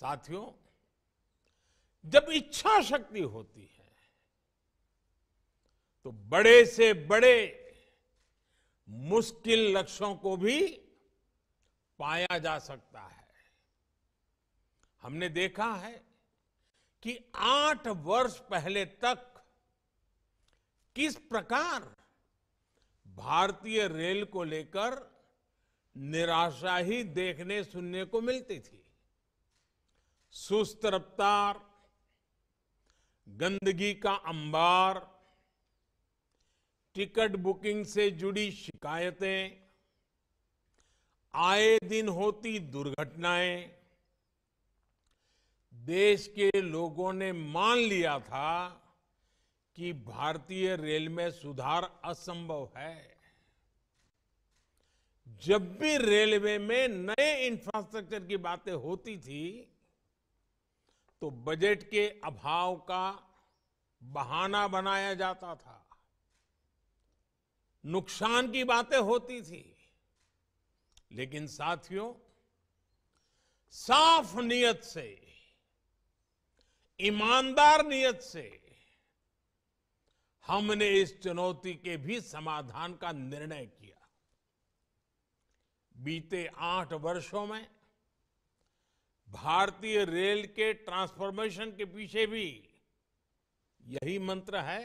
साथियों जब इच्छा शक्ति होती है तो बड़े से बड़े मुश्किल लक्ष्यों को भी पाया जा सकता है हमने देखा है कि आठ वर्ष पहले तक किस प्रकार भारतीय रेल को लेकर निराशा ही देखने सुनने को मिलती थी सुस्त रफ्तार गंदगी का अंबार टिकट बुकिंग से जुड़ी शिकायतें आए दिन होती दुर्घटनाएं देश के लोगों ने मान लिया था कि भारतीय रेल में सुधार असंभव है जब भी रेलवे में नए इंफ्रास्ट्रक्चर की बातें होती थी तो बजट के अभाव का बहाना बनाया जाता था नुकसान की बातें होती थी लेकिन साथियों साफ नियत से ईमानदार नियत से हमने इस चुनौती के भी समाधान का निर्णय किया बीते आठ वर्षों में भारतीय रेल के ट्रांसफॉर्मेशन के पीछे भी यही मंत्र है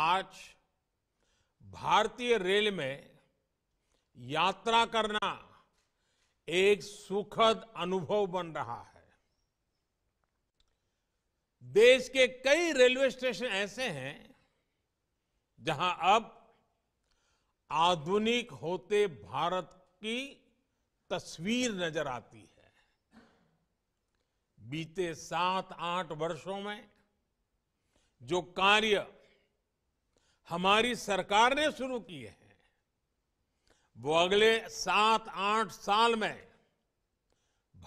आज भारतीय रेल में यात्रा करना एक सुखद अनुभव बन रहा है देश के कई रेलवे स्टेशन ऐसे हैं जहां अब आधुनिक होते भारत की तस्वीर नजर आती है बीते सात आठ वर्षों में जो कार्य हमारी सरकार ने शुरू किए हैं वो अगले सात आठ साल में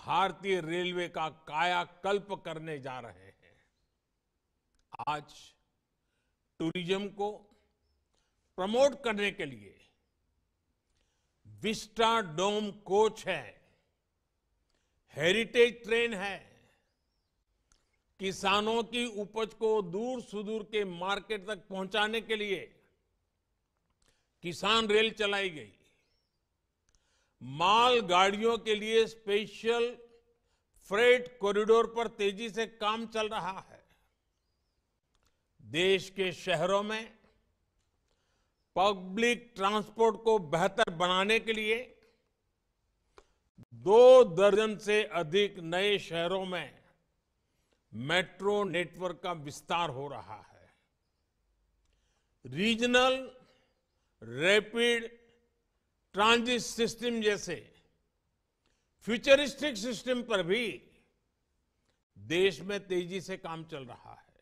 भारतीय रेलवे का कायाकल्प करने जा रहे हैं आज टूरिज्म को प्रमोट करने के लिए विस्टा डोम कोच है हेरिटेज ट्रेन है किसानों की उपज को दूर सुदूर के मार्केट तक पहुंचाने के लिए किसान रेल चलाई गई माल गाड़ियों के लिए स्पेशल फ्रेट कॉरिडोर पर तेजी से काम चल रहा है देश के शहरों में पब्लिक ट्रांसपोर्ट को बेहतर बनाने के लिए दो दर्जन से अधिक नए शहरों में मेट्रो नेटवर्क का विस्तार हो रहा है रीजनल रैपिड ट्रांजिट सिस्टम जैसे फ्यूचरिस्टिक सिस्टम पर भी देश में तेजी से काम चल रहा है